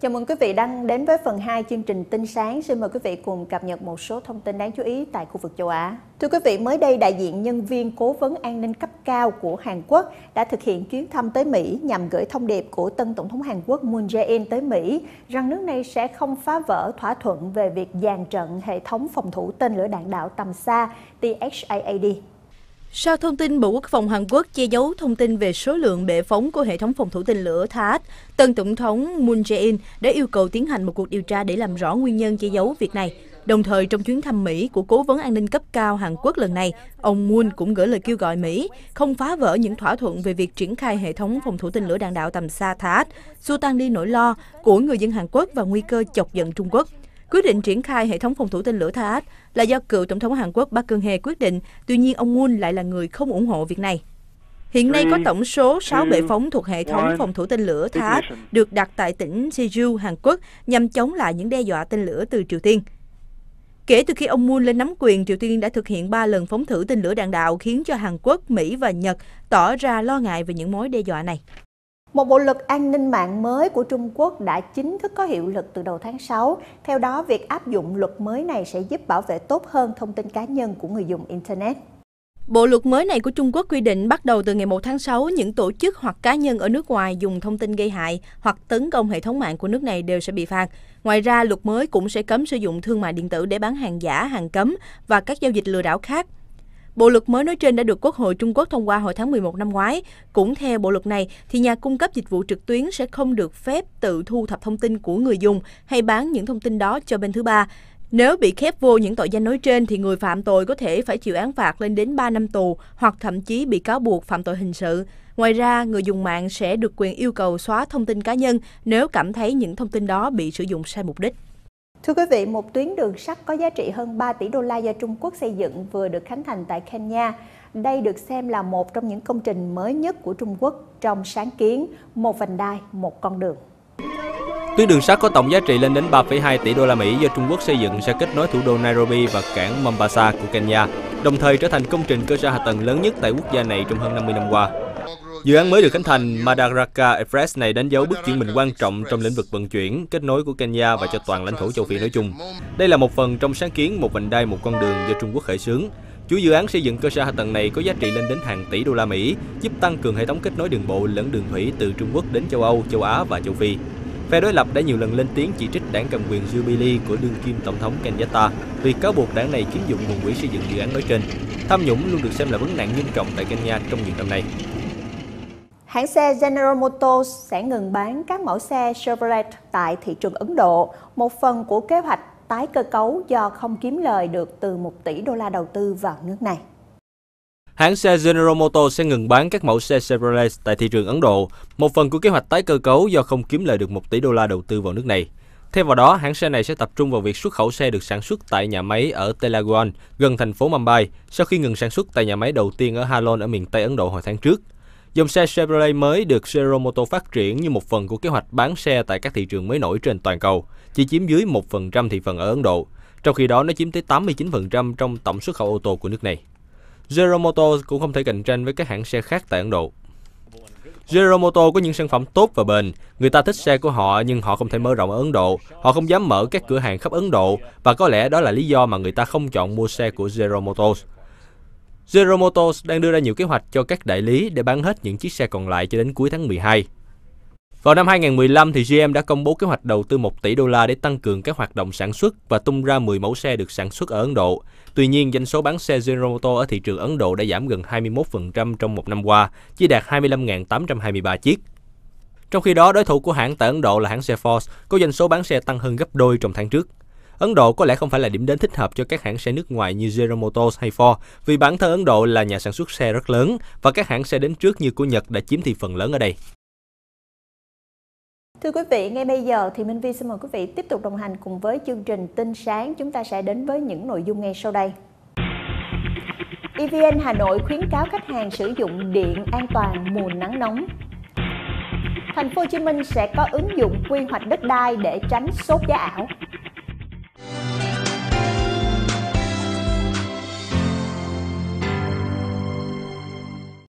Chào mừng quý vị đang đến với phần 2 chương trình Tinh Sáng. Xin mời quý vị cùng cập nhật một số thông tin đáng chú ý tại khu vực châu Á. Thưa quý vị, mới đây đại diện nhân viên cố vấn an ninh cấp cao của Hàn Quốc đã thực hiện chuyến thăm tới Mỹ nhằm gửi thông điệp của tân Tổng thống Hàn Quốc Moon Jae-in tới Mỹ rằng nước này sẽ không phá vỡ thỏa thuận về việc dàn trận hệ thống phòng thủ tên lửa đạn đạo tầm xa THIAD sau thông tin Bộ Quốc phòng Hàn Quốc che giấu thông tin về số lượng bệ phóng của hệ thống phòng thủ tên lửa THAAD, tân tổng thống Moon Jae-in đã yêu cầu tiến hành một cuộc điều tra để làm rõ nguyên nhân che giấu việc này. Đồng thời, trong chuyến thăm Mỹ của Cố vấn an ninh cấp cao Hàn Quốc lần này, ông Moon cũng gửi lời kêu gọi Mỹ không phá vỡ những thỏa thuận về việc triển khai hệ thống phòng thủ tên lửa đạn đạo tầm xa THAAD, xua tan đi nỗi lo của người dân Hàn Quốc và nguy cơ chọc giận Trung Quốc. Quyết định triển khai hệ thống phòng thủ tên lửa THAAD là do cựu Tổng thống Hàn Quốc Park Geun-hye quyết định, tuy nhiên ông Moon lại là người không ủng hộ việc này. Hiện nay có tổng số 6 bệ phóng thuộc hệ thống phòng thủ tên lửa THAAD được đặt tại tỉnh Jeju, Hàn Quốc nhằm chống lại những đe dọa tên lửa từ Triều Tiên. Kể từ khi ông Moon lên nắm quyền, Triều Tiên đã thực hiện 3 lần phóng thử tên lửa đạn đạo khiến cho Hàn Quốc, Mỹ và Nhật tỏ ra lo ngại về những mối đe dọa này. Một bộ luật an ninh mạng mới của Trung Quốc đã chính thức có hiệu lực từ đầu tháng 6. Theo đó, việc áp dụng luật mới này sẽ giúp bảo vệ tốt hơn thông tin cá nhân của người dùng Internet. Bộ luật mới này của Trung Quốc quy định bắt đầu từ ngày 1 tháng 6, những tổ chức hoặc cá nhân ở nước ngoài dùng thông tin gây hại hoặc tấn công hệ thống mạng của nước này đều sẽ bị phạt. Ngoài ra, luật mới cũng sẽ cấm sử dụng thương mại điện tử để bán hàng giả, hàng cấm và các giao dịch lừa đảo khác. Bộ luật mới nói trên đã được Quốc hội Trung Quốc thông qua hồi tháng 11 năm ngoái. Cũng theo bộ luật này, thì nhà cung cấp dịch vụ trực tuyến sẽ không được phép tự thu thập thông tin của người dùng hay bán những thông tin đó cho bên thứ ba. Nếu bị khép vô những tội danh nói trên thì người phạm tội có thể phải chịu án phạt lên đến 3 năm tù hoặc thậm chí bị cáo buộc phạm tội hình sự. Ngoài ra, người dùng mạng sẽ được quyền yêu cầu xóa thông tin cá nhân nếu cảm thấy những thông tin đó bị sử dụng sai mục đích. Thưa quý vị, một tuyến đường sắt có giá trị hơn 3 tỷ đô la do Trung Quốc xây dựng vừa được khánh thành tại Kenya. Đây được xem là một trong những công trình mới nhất của Trung Quốc trong sáng kiến một vành đai, một con đường. Tuyến đường sắt có tổng giá trị lên đến 3,2 tỷ đô la Mỹ do Trung Quốc xây dựng sẽ kết nối thủ đô Nairobi và cảng Mombasa của Kenya, đồng thời trở thành công trình cơ sở hạ tầng lớn nhất tại quốc gia này trong hơn 50 năm qua. Dự án mới được khánh thành, Madaraka Express này đánh dấu bước chuyển mình quan trọng trong lĩnh vực vận chuyển, kết nối của Kenya và cho toàn lãnh thổ châu Phi nói chung. Đây là một phần trong sáng kiến một vành đai một con đường do Trung Quốc khởi xướng. Chủ dự án xây dựng cơ sở hạ tầng này có giá trị lên đến hàng tỷ đô la Mỹ, giúp tăng cường hệ thống kết nối đường bộ lẫn đường thủy từ Trung Quốc đến châu Âu, châu Á và châu Phi. Phe đối lập đã nhiều lần lên tiếng chỉ trích đảng cầm quyền Jubilee của đương kim tổng thống Kenyatta vì cáo buộc đảng này chiếm dụng nguồn quỹ xây dựng dự án nói trên. Tham nhũng luôn được xem là vấn nạn nghiêm trọng tại Kenya trong nhiều năm nay. Hãng xe General Motors sẽ ngừng bán các mẫu xe Chevrolet tại thị trường Ấn Độ, một phần của kế hoạch tái cơ cấu do không kiếm lời được từ 1 tỷ đô la đầu tư vào nước này. Hãng xe General Motors sẽ ngừng bán các mẫu xe Chevrolet tại thị trường Ấn Độ, một phần của kế hoạch tái cơ cấu do không kiếm lời được 1 tỷ đô la đầu tư vào nước này. Thêm vào đó, hãng xe này sẽ tập trung vào việc xuất khẩu xe được sản xuất tại nhà máy ở Telangana, gần thành phố Mumbai, sau khi ngừng sản xuất tại nhà máy đầu tiên ở Halol ở miền Tây Ấn Độ hồi tháng trước. Dòng xe Chevrolet mới được Zero Moto phát triển như một phần của kế hoạch bán xe tại các thị trường mới nổi trên toàn cầu, chỉ chiếm dưới 1% thị phần ở Ấn Độ, trong khi đó nó chiếm tới 89% trong tổng xuất khẩu ô tô của nước này. Zero Moto cũng không thể cạnh tranh với các hãng xe khác tại Ấn Độ. Zero Moto có những sản phẩm tốt và bền, người ta thích xe của họ nhưng họ không thể mở rộng ở Ấn Độ, họ không dám mở các cửa hàng khắp Ấn Độ và có lẽ đó là lý do mà người ta không chọn mua xe của Zero Motors. Zero Motors đang đưa ra nhiều kế hoạch cho các đại lý để bán hết những chiếc xe còn lại cho đến cuối tháng 12. Vào năm 2015 thì GM đã công bố kế hoạch đầu tư 1 tỷ đô la để tăng cường các hoạt động sản xuất và tung ra 10 mẫu xe được sản xuất ở Ấn Độ. Tuy nhiên, doanh số bán xe Zero Motor ở thị trường Ấn Độ đã giảm gần 21% trong một năm qua, chỉ đạt 25.823 chiếc. Trong khi đó, đối thủ của hãng tại Ấn Độ là hãng xe Ford có doanh số bán xe tăng hơn gấp đôi trong tháng trước. Ấn Độ có lẽ không phải là điểm đến thích hợp cho các hãng xe nước ngoài như General Motors hay Ford, vì bản thân Ấn Độ là nhà sản xuất xe rất lớn và các hãng xe đến trước như của Nhật đã chiếm thị phần lớn ở đây. Thưa quý vị, ngay bây giờ thì Minh Vi xin mời quý vị tiếp tục đồng hành cùng với chương trình Tinh sáng. Chúng ta sẽ đến với những nội dung ngay sau đây. EVN Hà Nội khuyến cáo khách hàng sử dụng điện an toàn mùa nắng nóng. Thành phố Hồ Chí Minh sẽ có ứng dụng quy hoạch đất đai để tránh sốt giá ảo.